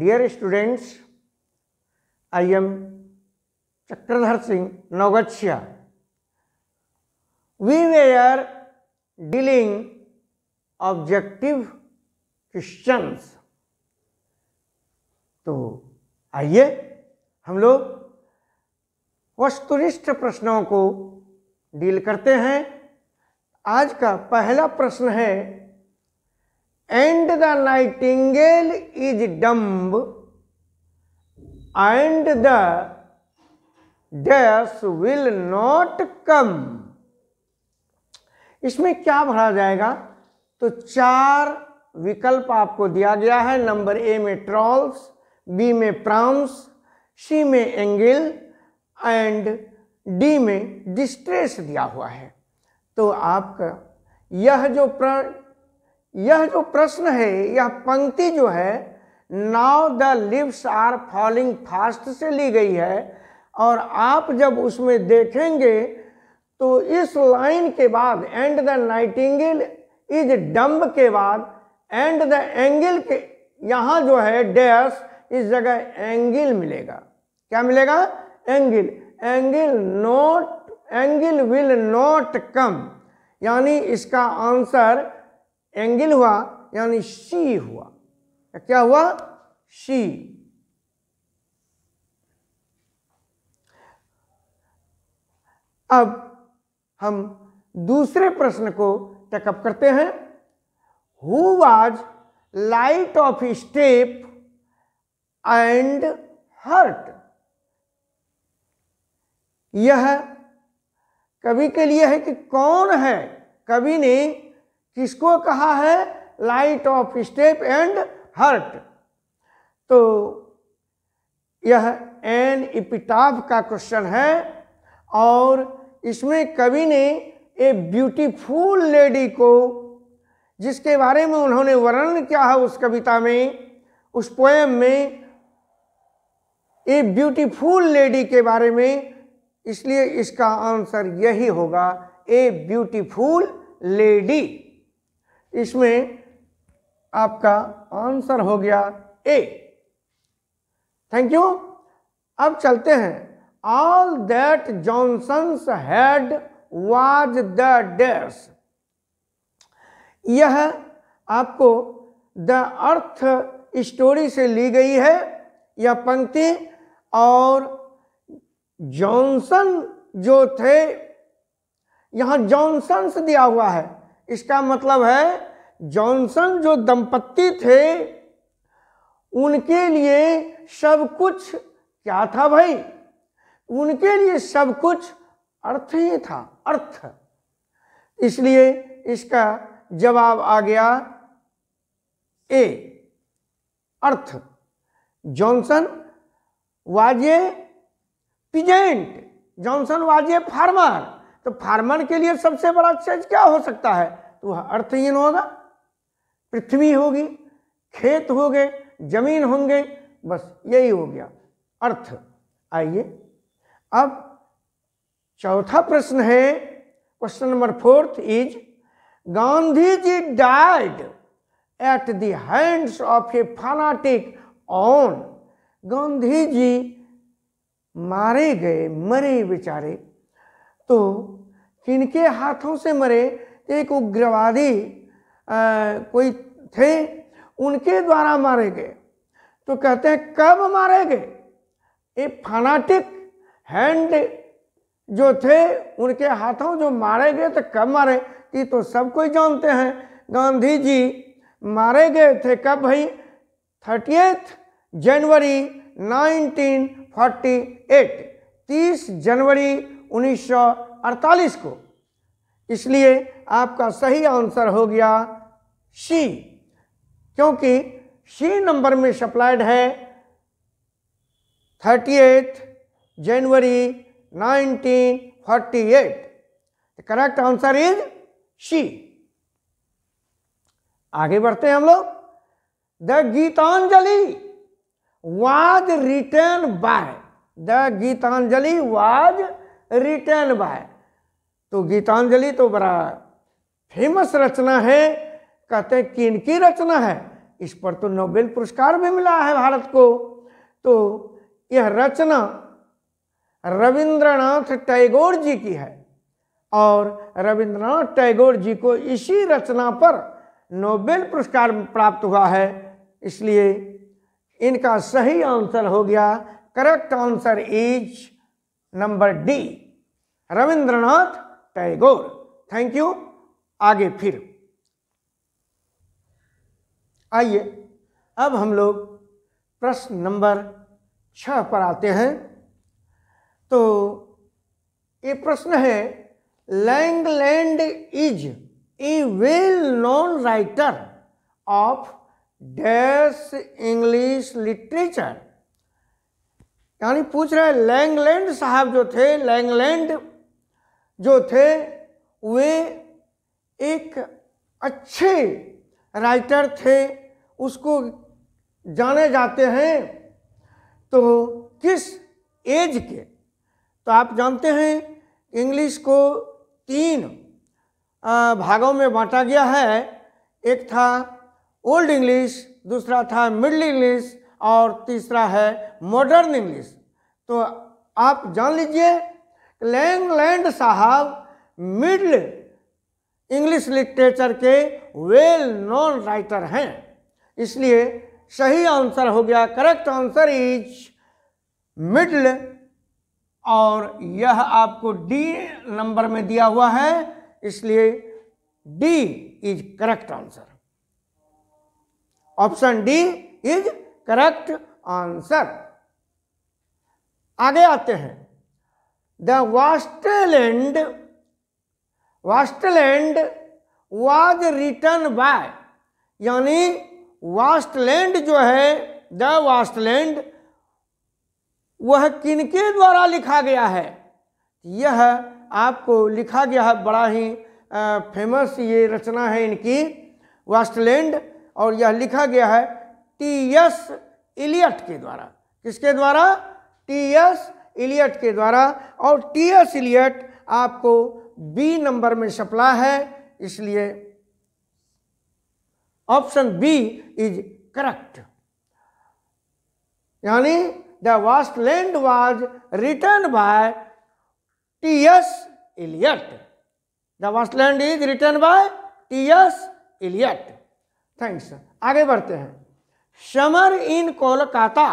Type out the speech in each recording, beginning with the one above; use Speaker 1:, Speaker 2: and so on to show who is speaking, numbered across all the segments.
Speaker 1: dear students I am Chakradhar Singh Naugachhia we we are dealing objective question तो आइए हम लोग वस्तुनिष्ठ प्रश्नों को डील करते हैं आज का पहला प्रश्न है and the nightingale is dumb and the dash will not come इसमें क्या भरा जाएगा तो चार विकल्प आपको दिया गया है नंबर ए में ट्रॉल्स बी में प्राउंस सी में एंगल एंड डी में डिस्ट्रेस दिया हुआ है तो आपका यह जो प्रण यह जो प्रश्न है यह पंक्ति जो है now the lips are falling fast से ली गई है और आप जब उसमें देखेंगे तो इस लाइन के बाद and the nightingale is dumb के बाद एंड द एंगल के यहाँ जो है डैश इस जगह एंगल मिलेगा क्या मिलेगा angle angle not angle will not come यानी इसका आंसर एंगल हुआ यानी सी हुआ या क्या हुआ सी अब हम दूसरे प्रश्न को टेकअप करते हैं who was light of step and heart यह कवि के लिए है कि कौन है कवि ने किसको कहा है light of step and heart तो यह एन इपिटाफ का क्वेश्चन है और इसमें कवि ने ए ब्यूटीफुल लेडी को जिसके बारे में उन्होंने वर्णन किया है उस कविता में उस पोएम में ए ब्यूटीफुल लेडी के बारे में इसलिए इसका आंसर यही होगा ए ब्यूटीफुल लेडी इसमें आपका आंसर हो गया ए थैंक यू अब चलते हैं all that Johnson's had was the dash यह आपको द अर्थ स्टोरी से ली गई है यह पंक्ति और जॉनसन जो थे यहां जॉनसन्स दिया हुआ है इसका मतलब है जॉनसन जो दंपत्ति थे उनके लिए सब कुछ क्या था भाई उनके लिए सब कुछ अर्थ ही था अर्थ इसलिए इसका जवाब आ गया A earth Johnson was a peasant Johnson was a farmer तो फार्मर के लिए सबसे बड़ा चेंज क्या हो सकता है तो वह अर्थहीन होगा पृथ्वी होगी खेत हो गए जमीन होंगे बस यही हो गया अर्थ आइए अब चौथा प्रश्न है question number fourth is Gandhi ji died at the hands of a fanatic on Gandhi ji मारे गए मरे बेचारे तो किनके हाथों से मरे एक उग्रवादी कोई थे उनके द्वारा मारे गए तो कहते हैं कब मारे गए ये फानाटिक हैंड जो थे उनके हाथों जो मारे गए तो कब मारे ये तो सब कोई जानते हैं गांधी जी मारे गए थे कब भाई थर्टी जनवरी 1948 30 जनवरी 1948 को इसलिए आपका सही आंसर हो गया सी क्योंकि सी नंबर में सप्लाइड है thirty January 1948 the correct answer is C आगे बढ़ते हैं हम लोग the Gitanjali was written by the Gitanjali was written by तो गीतांजलि तो बड़ा फेमस रचना है कहते हैं किन की रचना है इस पर तो नोबेल पुरस्कार भी मिला है भारत को तो यह रचना रविंद्रनाथ टैगोर जी की है और रविंद्रनाथ टैगोर जी को इसी रचना पर नोबेल पुरस्कार प्राप्त हुआ है इसलिए इनका सही आंसर हो गया correct answer is number D Rabindranath Tagore thank you आगे फिर आइए अब हम लोग प्रश्न नंबर छः पर आते हैं तो ये प्रश्न है Langland is a well known writer of dash English literature यानी पूछ रहे हैं लैंगलैंड साहब जो थे लैंगलैंड जो थे वे एक अच्छे राइटर थे उसको जाने जाते हैं तो किस एज के तो आप जानते हैं इंग्लिश को तीन भागों में बांटा गया है एक था ओल्ड इंग्लिश दूसरा था मिडिल इंग्लिश और तीसरा है मॉडर्न इंग्लिश तो आप जान लीजिए लैंगलैंड साहब मिडल इंग्लिश लिटरेचर के वेल नॉन राइटर हैं इसलिए सही आंसर हो गया करेक्ट आंसर इज मिडल और यह आपको डी नंबर में दिया हुआ है इसलिए D is correct answer option D is correct answer आगे आते हैं The Wasteland, Wasteland was written by यानी वास्टलैंड जो है द वास्टलैंड वह किनके द्वारा लिखा गया है यह आपको लिखा गया है बड़ा ही फेमस ये रचना है इनकी वास्टलैंड और यह लिखा गया है टी एस इलियट के द्वारा किसके द्वारा टी एस इलियट के द्वारा और टी एस इलियट आपको बी नंबर में सप्ला है इसलिए ऑप्शन बी इज करेक्ट यानी the waste land was written by T S Eliot the waste land is written by T S Eliot thanks आगे बढ़ते हैं summer in Kolkata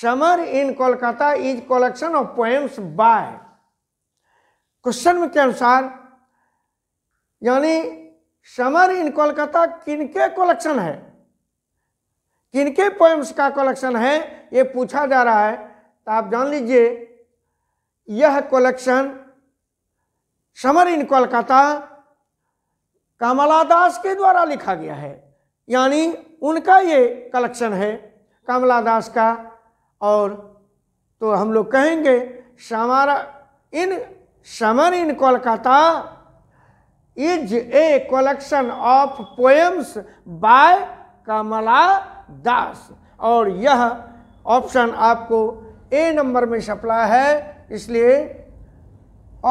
Speaker 1: summer in Kolkata is collection of poems by question के अनुसार यानी summer in Kolkata किनके collection है किनके poems का कलेक्शन है ये पूछा जा रहा है तो आप जान लीजिए यह collection summer in Kolkata Kamala Das के द्वारा लिखा गया है यानी उनका ये कलेक्शन है कमला दास का और तो हम लोग कहेंगे समारा in summer in Kolkata is a collection of poems by Kamala Das और यह ऑप्शन आपको ए नंबर में सप्ला है इसलिए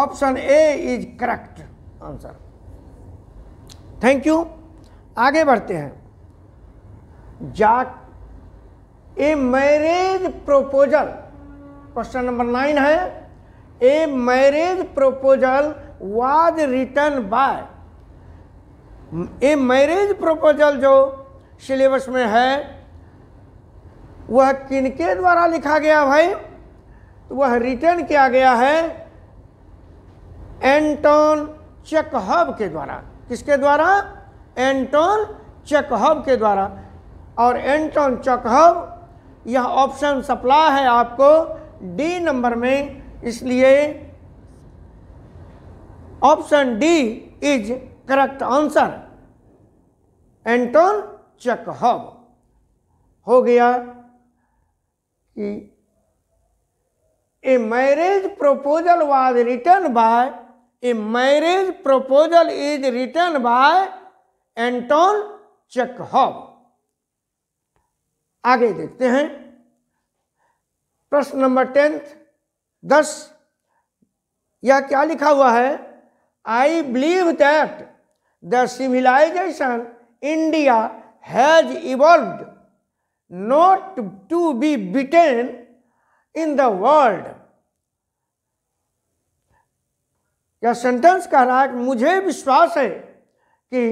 Speaker 1: option A is correct answer thank you आगे बढ़ते हैं जाक a marriage proposal question number nine है a marriage proposal was written by a marriage proposal जो सिलेबस में है वह किनके द्वारा लिखा गया भाई तो वह रिटर्न किया गया है एंटोन चेकहब के द्वारा किसके द्वारा एंटोन चेकहब के द्वारा और एंटोन चकहब यह ऑप्शन सप्ला है आपको डी नंबर में इसलिए option D is correct answer Anton Chekhov हो गया कि a marriage proposal was written by a marriage proposal is written by Anton Chekhov आगे देखते हैं प्रश्न नंबर टेंथ दस यह क्या लिखा हुआ है I believe that the civilization India has evolve not to be beaten in the world यह सेंटेंस कह रहा है कि मुझे विश्वास है कि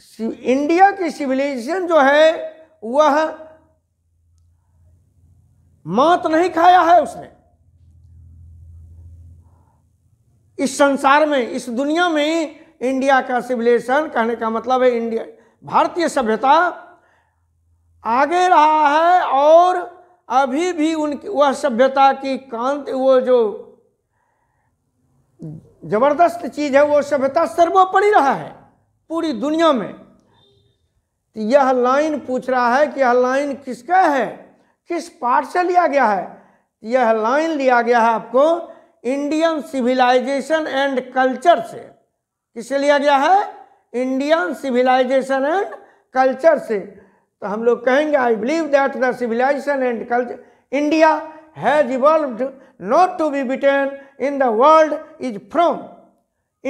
Speaker 1: इंडिया की सिविलाइजेशन जो है वह मौत नहीं खाया है उसने इस संसार में इस दुनिया में इंडिया का सिविलाइजेशन कहने का मतलब है इंडिया भारतीय सभ्यता आगे रहा है और अभी भी उनकी वह सभ्यता की कांत वो जो जबरदस्त चीज़ है वो सभ्यता सर्वोपरि रहा है पूरी दुनिया में तो यह लाइन पूछ रहा है कि यह लाइन किसका है किस पार्ट से लिया गया है तो यह लाइन लिया गया है आपको इंडियन सिविलाइजेशन एंड कल्चर से किससे लिया गया है इंडियन सिविलाइजेशन एंड कल्चर से तो हम लोग कहेंगे I believe that the civilization and culture India has evolve not to be beaten in the world is from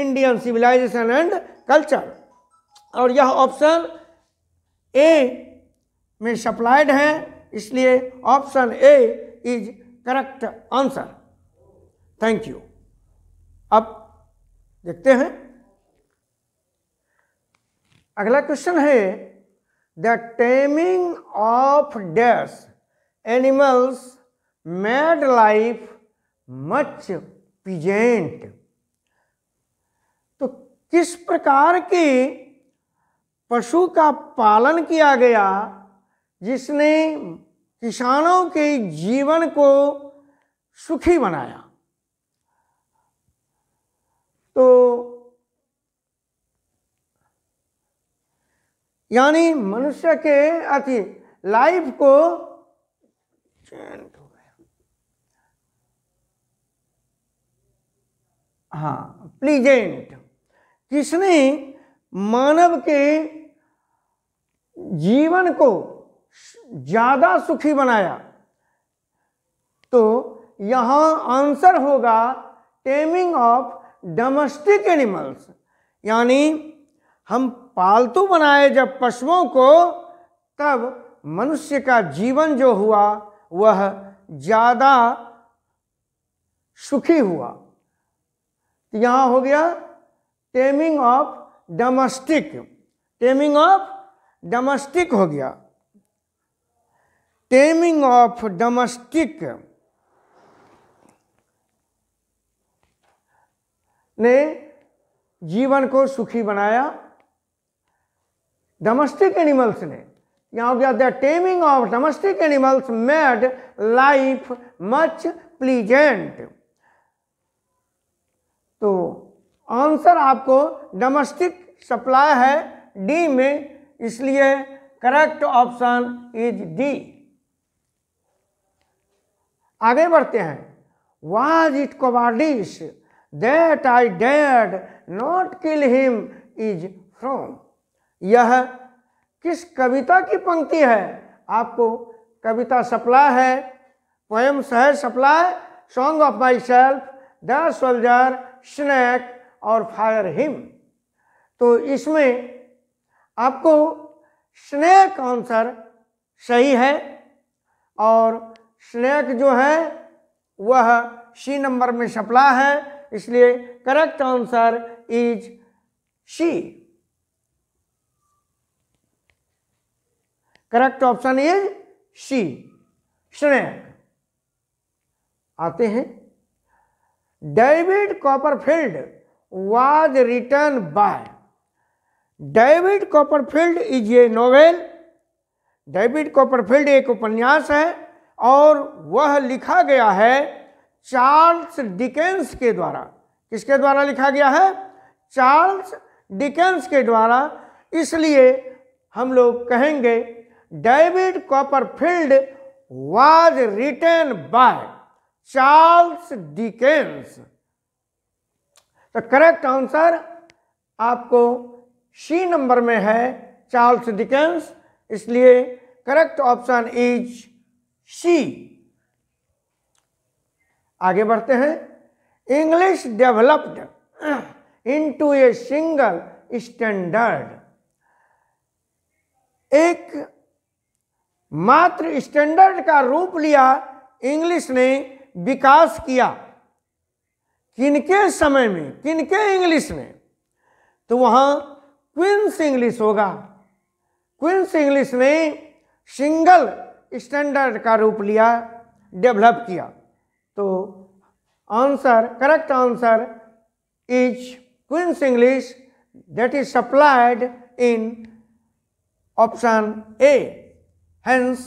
Speaker 1: Indian civilization and culture और यह ऑप्शन ए में सप्लाइड है इसलिए option A is correct answer thank you अब देखते हैं अगला question है the taming of dash animals made life much pleasant तो किस प्रकार की पशु का पालन किया गया जिसने किसानों के जीवन को सुखी बनाया तो यानी मनुष्य के अति लाइफ को चेंज हो गया हाँ प्लीजेंट किसने मानव के जीवन को ज़्यादा सुखी बनाया तो यहाँ आंसर होगा टेमिंग ऑफ डोमेस्टिक एनिमल्स यानी हम पालतू बनाए जब पशुओं को तब मनुष्य का जीवन जो हुआ वह ज़्यादा सुखी हुआ यहाँ हो गया taming of domestic taming of domestic हो गया टेमिंग ऑफ डोमेस्टिक ने जीवन को सुखी बनाया डोमेस्टिक एनिमल्स ने यहां हो गया the taming of domestic animals made life much pleasant तो आंसर आपको डोमेस्टिक सप्लाई है डी में इसलिए करेक्ट ऑप्शन इज डी आगे बढ़ते हैं was it cowardice that I डेड not kill him is from यह किस कविता की पंक्ति है आपको कविता सप्लाई है पोएम्स है supply song of myself the soldier snake और फायर हिम तो इसमें आपको स्नेक आंसर सही है और स्नेक जो है वह सी नंबर में सप्ला है इसलिए correct answer is C correct option is C snake आते हैं David Copperfield was written by David Copperfield is a novel David Copperfield एक उपन्यास है और वह लिखा गया है चार्ल्स डिकेंस के द्वारा किसके द्वारा लिखा गया है चार्ल्स डिकेंस के द्वारा इसलिए हम लोग कहेंगे David Copperfield was written by Charles Dickens तो करेक्ट आंसर आपको सी नंबर में है चार्ल्स डिकेंस इसलिए करेक्ट ऑप्शन इज सी आगे बढ़ते हैं English developed into a single standard एक मात्र स्टैंडर्ड का रूप लिया इंग्लिश ने विकास किया किनके समय में किनके इंग्लिश में तो वहाँ क्विंस इंग्लिश होगा क्विंस इंग्लिश ने सिंगल स्टैंडर्ड का रूप लिया डेवलप किया तो answer correct answer is queen's English that is supplied in option A hence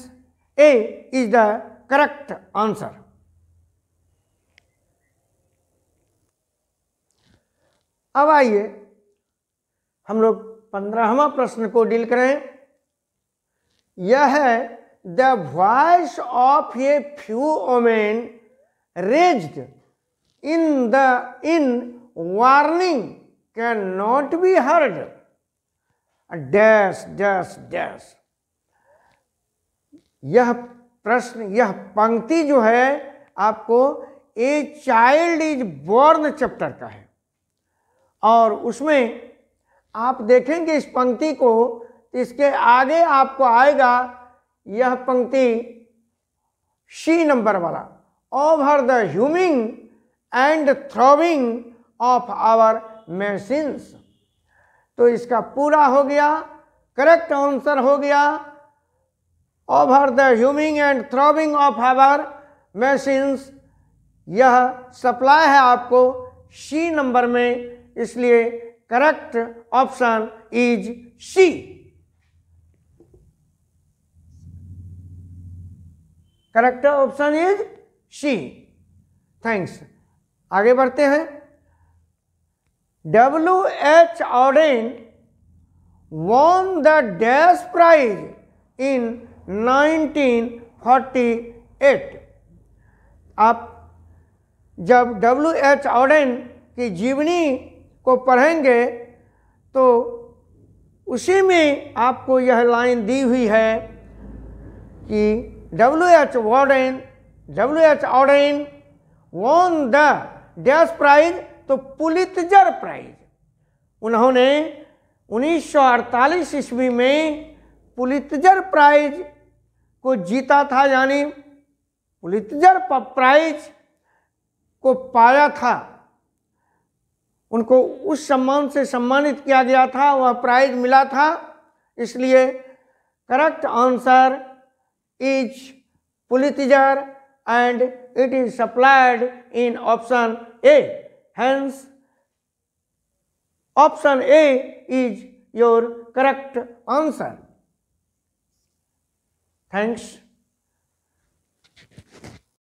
Speaker 1: A is the correct answer अब आइए हम लोग पंद्रहवा प्रश्न को डील करें यह है the voice of a few women raised in the in warning can not be heard dash dash dash यह प्रश्न यह पंक्ति जो है आपको a child is born chapter का है और उसमें आप देखेंगे इस पंक्ति को इसके आगे आपको आएगा यह पंक्ति सी नंबर वाला over the humming and throbbing of our machines तो इसका पूरा हो गया करेक्ट आंसर हो गया over the humming and throbbing of our machines यह सप्लाई है आपको सी नंबर में इसलिए correct option is C correct option is C thanks आगे बढ़ते हैं W H Auden won the dash prize in 1948 आप जब डब्ल्यू एच ऑडेन की जीवनी को पढ़ेंगे तो उसी में आपको यह लाइन दी हुई है कि W H Auden W H Auden won the dash prize तो पुलितजर प्राइज उन्होंने 1948 ईस्वी में पुलितजर प्राइज को जीता था यानी पुलितजर प्राइज को पाया था उनको उस सम्मान से सम्मानित किया गया था वह प्राइज मिला था इसलिए correct answer is Pulitzer and it is supplied in option A hence option A is your correct answer thanks